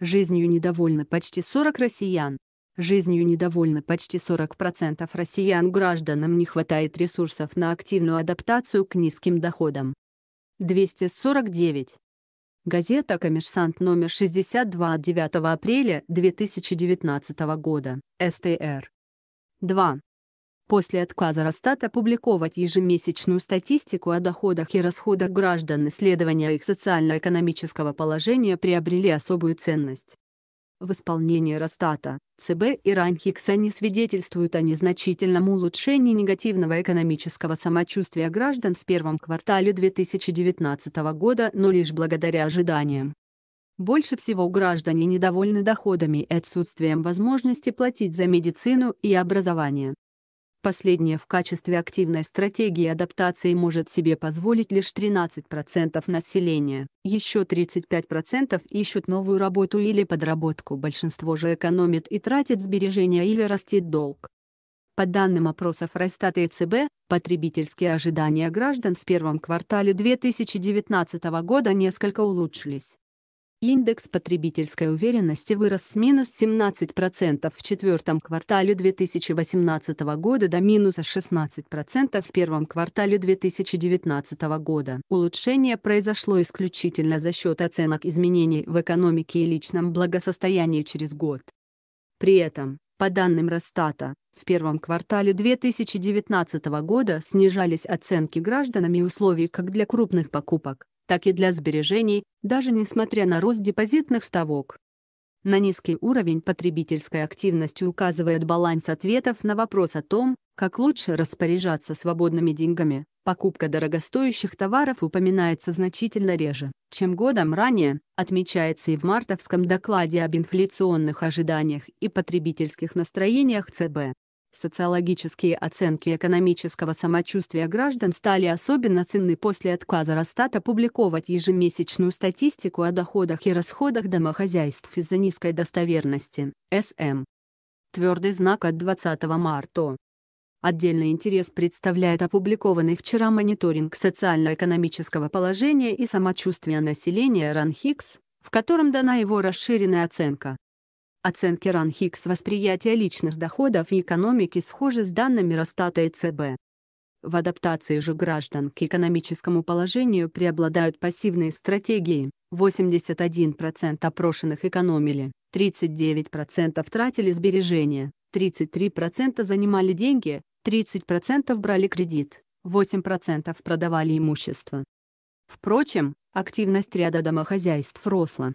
Жизнью недовольны почти 40 россиян. Жизнью недовольны почти 40% россиян гражданам не хватает ресурсов на активную адаптацию к низким доходам. 249. Газета «Коммерсант» номер 62 от 9 апреля 2019 года, СТР. 2 после отказа Росстата опубликовать ежемесячную статистику о доходах и расходах граждан исследования их социально-экономического положения приобрели особую ценность. В исполнении Росстата, ЦБ и Ранхикс они свидетельствуют о незначительном улучшении негативного экономического самочувствия граждан в первом квартале 2019 года, но лишь благодаря ожиданиям. Больше всего граждане недовольны доходами и отсутствием возможности платить за медицину и образование. Последнее в качестве активной стратегии адаптации может себе позволить лишь 13% населения. Еще 35% ищут новую работу или подработку, большинство же экономит и тратит сбережения или растет долг. По данным опросов Росстата и ЦБ, потребительские ожидания граждан в первом квартале 2019 года несколько улучшились. Индекс потребительской уверенности вырос с минус 17% в четвертом квартале 2018 года до минуса 16% в первом квартале 2019 года. Улучшение произошло исключительно за счет оценок изменений в экономике и личном благосостоянии через год. При этом, по данным Росстата, в первом квартале 2019 года снижались оценки гражданами условий как для крупных покупок, так и для сбережений, даже несмотря на рост депозитных ставок. На низкий уровень потребительской активности указывает баланс ответов на вопрос о том, как лучше распоряжаться свободными деньгами. Покупка дорогостоящих товаров упоминается значительно реже, чем годом ранее, отмечается и в мартовском докладе об инфляционных ожиданиях и потребительских настроениях ЦБ. Социологические оценки экономического самочувствия граждан стали особенно ценны после отказа Росстата публиковать ежемесячную статистику о доходах и расходах домохозяйств из-за низкой достоверности. СМ. Твердый знак от 20 марта. Отдельный интерес представляет опубликованный вчера мониторинг социально-экономического положения и самочувствия населения РАНХИКС, в котором дана его расширенная оценка. Оценки Ранхикс восприятия личных доходов и экономики схожи с данными Росстата и э ЦБ. В адаптации же граждан к экономическому положению преобладают пассивные стратегии. 81% опрошенных экономили, 39% тратили сбережения, 33% занимали деньги, 30% брали кредит, 8% продавали имущество. Впрочем, активность ряда домохозяйств росла,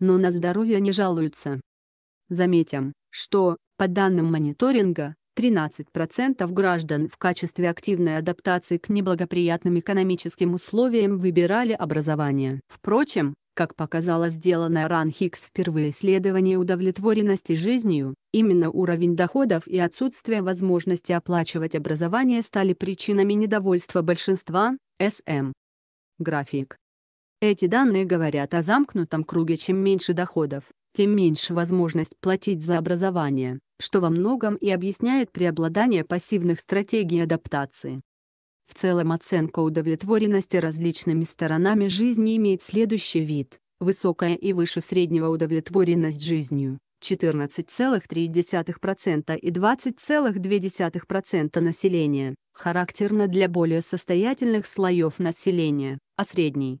но на здоровье не жалуются. Заметим, что, по данным мониторинга, 13% граждан в качестве активной адаптации к неблагоприятным экономическим условиям выбирали образование. Впрочем, как показало сделанное Ранхикс впервые исследование удовлетворенности жизнью, именно уровень доходов и отсутствие возможности оплачивать образование стали причинами недовольства большинства, СМ. График. Эти данные говорят о замкнутом круге чем меньше доходов, тем меньше возможность платить за образование, что во многом и объясняет преобладание пассивных стратегий адаптации. В целом оценка удовлетворенности различными сторонами жизни имеет следующий вид – высокая и выше среднего удовлетворенность жизнью, 14,3% и 20,2% населения, характерно для более состоятельных слоев населения, а средний